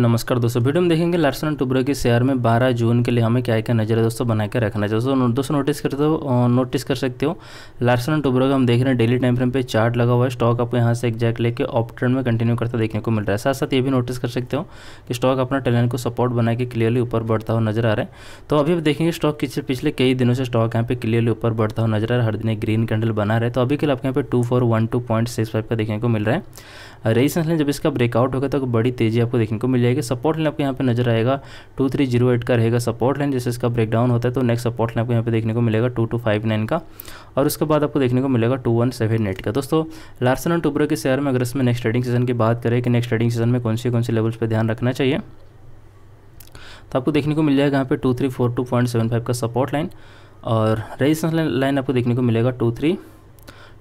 नमस्कार दोस्तों वीडियो में देखेंगे लार्सन एंड टुब्रो के शेयर में 12 जून के लिए हमें क्या क्या नजर है दोस्तों बना के रखना चाहिए दोस्तों दोस्तों नोटिस करते हो नोटिस कर सकते हो लार्सन एंड टुब्रो का हम देख रहे हैं डेली टाइम फ्रेम पे चार्ट लगा हुआ है स्टॉक आपको यहाँ से एग्जैक्ट लेके ऑप ट्रेंड में कंटिन्यू करता देखने को मिल रहा है साथ साथ ये भी नोटिस कर सकते हो कि स्टॉक अपना टेलेंट को सपोर्ट बना के क्लियरली ऊपर बढ़ता हुआ नजर आ रहा है तो अभी देखेंगे स्टॉक किसी पिछले कई दिनों से स्टॉक यहाँ पे क्लियरली ऊपर बढ़ता हुआ नजर आ रहा है हर दिन एक ग्रीन कैंडल बना रहे तो अभी के लिए आपके यहाँ पे two four one two point six five का देखने को मिल रहा है रेजिस्टेंस लाइन जब इसका ब्रेकआउट होगा तो बड़ी तेज़ी आपको देखने को मिल जाएगी सपोर्ट लाइन आपको यहाँ पे नजर आएगा टू थ्री जीरो एट का रहेगा सपोर्ट लाइन जैसे इसका ब्रेकडाउन होता है तो नेक्स्ट सपोर्ट लाइन आपको यहाँ पे देखने को मिलेगा टू टू फाइव नाइन का और उसके बाद आपको देखने को मिलेगा टू वन सेवन एट का दोस्तों लार्सन एंड टूब्रो के शेयर में अगर इसमें नेक्स्ट ट्रेडिंग सीजन की बात करें कि नेक्स्ट ट्रेडिंग सीजन में कौन सी कौन सी लेवल्स पर ध्यान रखना चाहिए तो आपको देखने को मिल जाएगा यहाँ पे two three four two point seven five का सपोर्ट लाइन और रेजिस्टेंस लाइन आपको देखने को मिलेगा टू थ्री